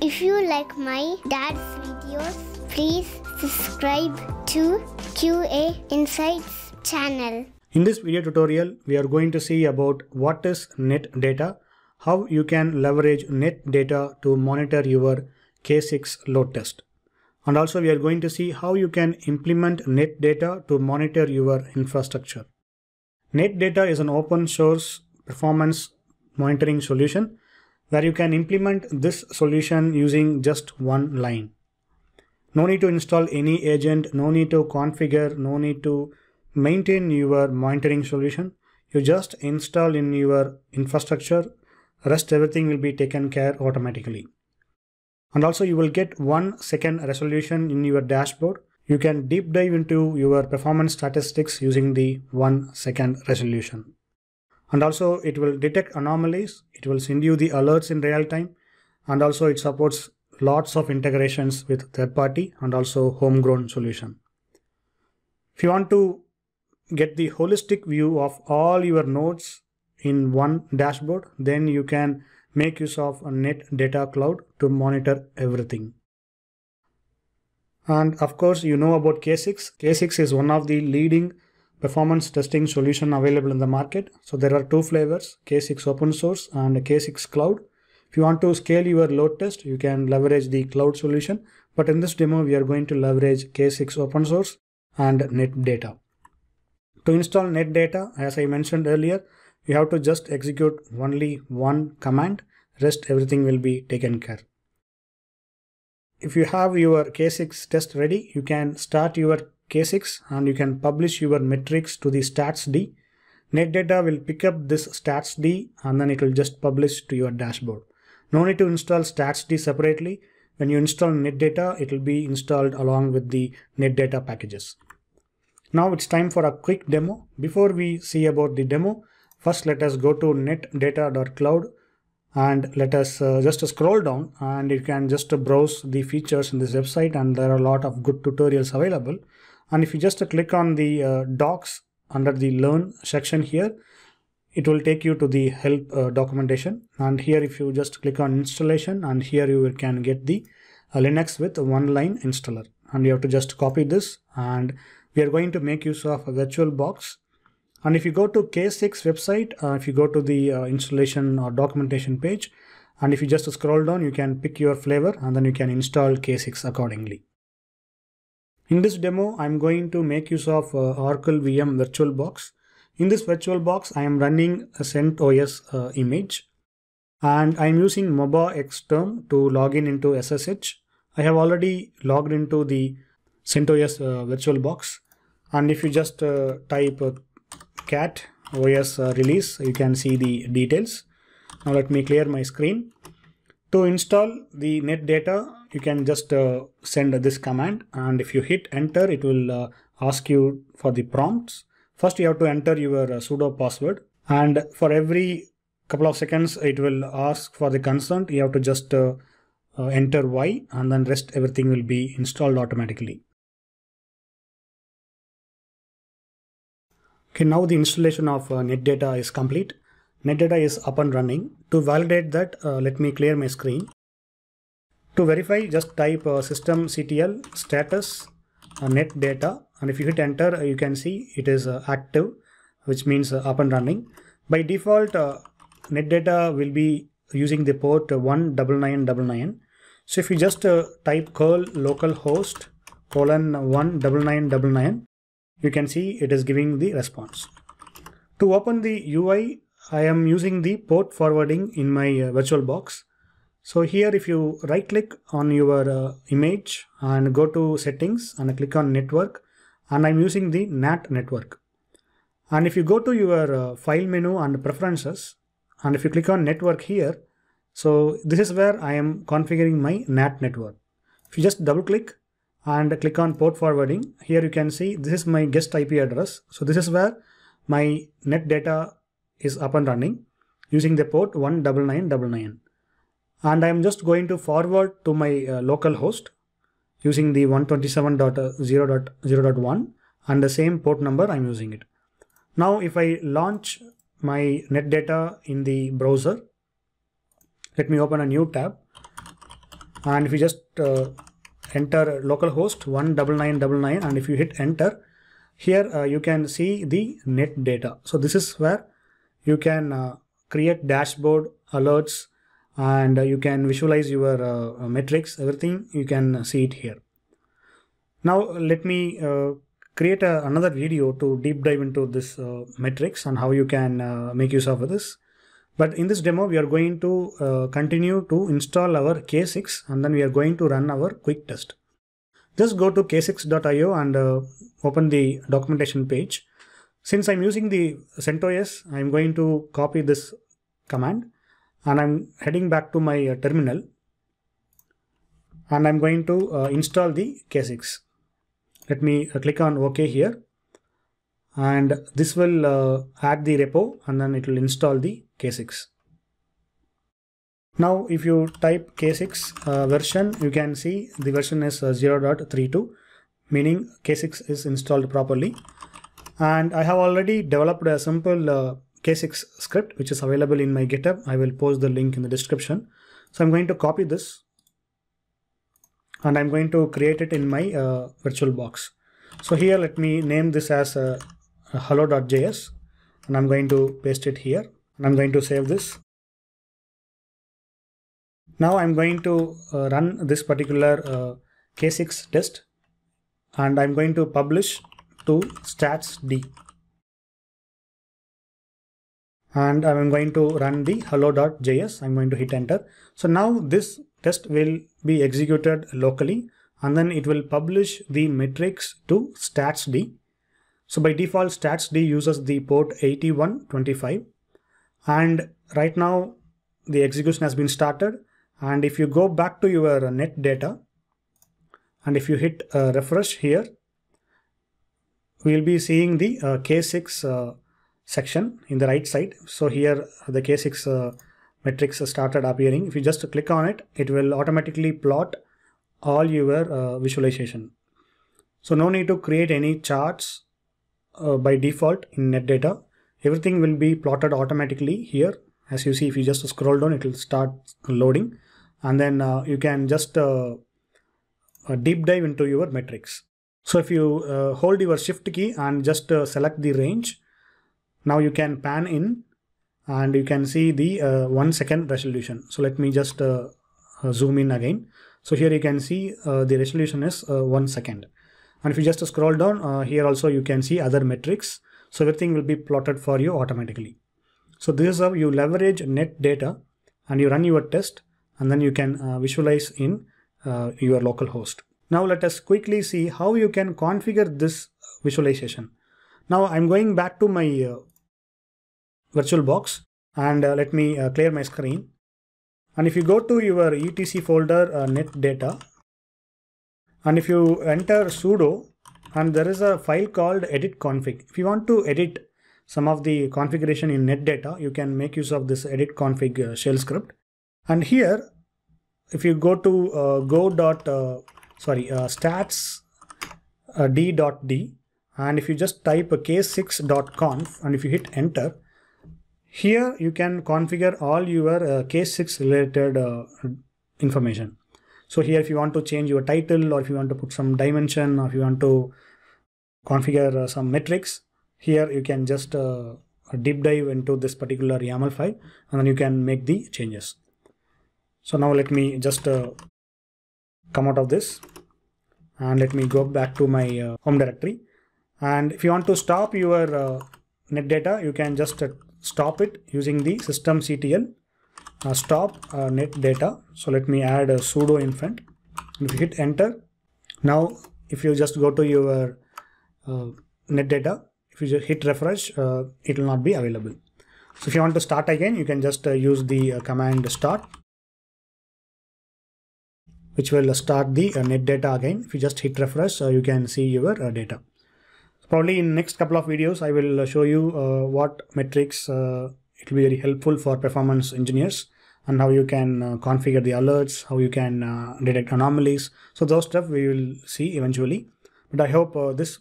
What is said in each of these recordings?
If you like my dad's videos, please subscribe to QA Insights channel. In this video tutorial, we are going to see about what is net data, how you can leverage net data to monitor your K6 load test. And also we are going to see how you can implement net data to monitor your infrastructure. Net data is an open source performance monitoring solution where you can implement this solution using just one line. No need to install any agent, no need to configure, no need to maintain your monitoring solution. You just install in your infrastructure, rest everything will be taken care automatically. And also you will get one second resolution in your dashboard. You can deep dive into your performance statistics using the one second resolution and also it will detect anomalies it will send you the alerts in real time and also it supports lots of integrations with third party and also homegrown solution if you want to get the holistic view of all your nodes in one dashboard then you can make use of a net data cloud to monitor everything and of course you know about k6 k6 is one of the leading performance testing solution available in the market. So there are two flavors, K6 open source and K6 cloud. If you want to scale your load test, you can leverage the cloud solution. But in this demo, we are going to leverage K6 open source and Netdata. To install Netdata, as I mentioned earlier, you have to just execute only one command. Rest everything will be taken care. If you have your K6 test ready, you can start your K6 and you can publish your metrics to the statsd. Netdata will pick up this statsd and then it will just publish to your dashboard. No need to install statsd separately. When you install netdata, it will be installed along with the netdata packages. Now it's time for a quick demo. Before we see about the demo, first let us go to netdata.cloud and let us uh, just scroll down and you can just browse the features in this website and there are a lot of good tutorials available and if you just click on the uh, docs under the learn section here it will take you to the help uh, documentation and here if you just click on installation and here you can get the uh, linux with one line installer and you have to just copy this and we are going to make use of a virtual box and if you go to k6 website uh, if you go to the uh, installation or documentation page and if you just scroll down you can pick your flavor and then you can install k6 accordingly in this demo, I'm going to make use of uh, Oracle VM VirtualBox. In this VirtualBox, I am running a CentOS uh, image and I'm using MOBA Xterm to log in into SSH. I have already logged into the CentOS uh, VirtualBox and if you just uh, type uh, cat OS uh, release, you can see the details. Now let me clear my screen. To install the net data, you can just uh, send this command and if you hit enter it will uh, ask you for the prompts first you have to enter your uh, sudo password and for every couple of seconds it will ask for the consent you have to just uh, uh enter y and then rest everything will be installed automatically okay now the installation of uh, netdata is complete netdata is up and running to validate that let me clear my screen to verify, just type uh, systemctl status uh, net data and if you hit enter, uh, you can see it is uh, active, which means uh, up and running. By default, uh, net data will be using the port 1999. So if you just type curl localhost colon 1999, you can see it is giving the response. To open the UI, I am using the port forwarding in my virtual box. So here if you right click on your uh, image and go to settings and click on network and I'm using the NAT network. And if you go to your uh, file menu and preferences and if you click on network here, so this is where I am configuring my NAT network. If you just double click and click on port forwarding, here you can see this is my guest IP address. So this is where my net data is up and running using the port 19999 and I'm just going to forward to my uh, local host using the 127.0.0.1 and the same port number I'm using it. Now if I launch my net data in the browser, let me open a new tab and if you just uh, enter localhost 19999 and if you hit enter here uh, you can see the net data. So this is where you can uh, create dashboard alerts and you can visualize your uh, uh metrics everything you can see it here now let me uh, create a, uh, another video to deep dive into this uh, metrics and how you can uh, make use of this but in this demo we are going to continue to install our k6 and then we are going to run our quick test just go to k6.io and open the documentation page since i'm using the centos i'm going to copy this command and I'm heading back to my uh, terminal and I'm going to uh, install the K6. Let me uh, click on OK here and this will uh, add the repo and then it will install the K6. Now if you type K6 uh, version, you can see the version is uh, 0.32 meaning K6 is installed properly and I have already developed a simple K6 script, which is available in my GitHub. I will post the link in the description. So I'm going to copy this and I'm going to create it in my uh, virtual box. So here, let me name this as uh, hello.js and I'm going to paste it here and I'm going to save this. Now I'm going to uh, run this particular uh, K6 test and I'm going to publish to stats D and I'm going to run the hello.js. I'm going to hit enter. So now this test will be executed locally and then it will publish the metrics to statsd. So by default statsd uses the port 8125 and right now the execution has been started and if you go back to your net data and if you hit uh, refresh here we'll be seeing the uh, k6 uh, section in the right side. So here the K6 uh, matrix started appearing. If you just click on it, it will automatically plot all your uh, visualization. So no need to create any charts uh, by default in NetData. Everything will be plotted automatically here. As you see, if you just scroll down, it will start loading. And then uh, you can just uh, uh, deep dive into your metrics. So if you hold your shift key and just select the range, now you can pan in and you can see the uh, one second resolution. So let me just uh, uh zoom in again. So here you can see uh, the resolution is uh, one second. And if you just scroll down uh, here also you can see other metrics. So everything will be plotted for you automatically. So this is how you leverage net data and you run your test and then you can visualize in your local host. Now let us quickly see how you can configure this visualization. Now I'm going back to my VirtualBox and uh, let me uh, clear my screen. And if you go to your etc folder uh, net data and if you enter sudo and there is a file called edit config. If you want to edit some of the configuration in net data, you can make use of this edit config uh, shell script. And here, if you go to uh, go dot uh, sorry uh, stats d dot d and if you just type dot k6.conf and if you hit enter here you can configure all your uh, case 6 related uh, information. So here if you want to change your title or if you want to put some dimension or if you want to configure uh, some metrics, here you can just uh, deep dive into this particular YAML file and then you can make the changes. So now let me just uh, come out of this and let me go back to my uh, home directory. And if you want to stop your net data, you can just stop it using the systemctl uh, stop uh, net data. So let me add a pseudo infant. If you hit enter, now if you just go to your uh, net data, if you just hit refresh, uh, it will not be available. So if you want to start again, you can just uh, use the uh, command start, which will start the net data again. If you just hit refresh, you can see your data probably in next couple of videos i will uh, show you uh, what metrics uh, it will be very helpful for performance engineers and how you can uh, configure the alerts how you can uh, detect anomalies so those stuff we will see eventually but i hope uh, this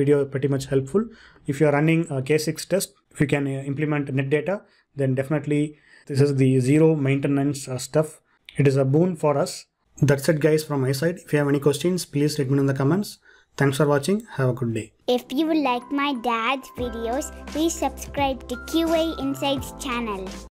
video pretty much helpful if you are running a k6 test if you can implement net data then definitely this is the zero maintenance stuff it is a boon for us that's it guys from my side if you have any questions please let me know in the comments Thanks for watching. Have a good day. If you like my dad's videos, please subscribe to QA Insights channel.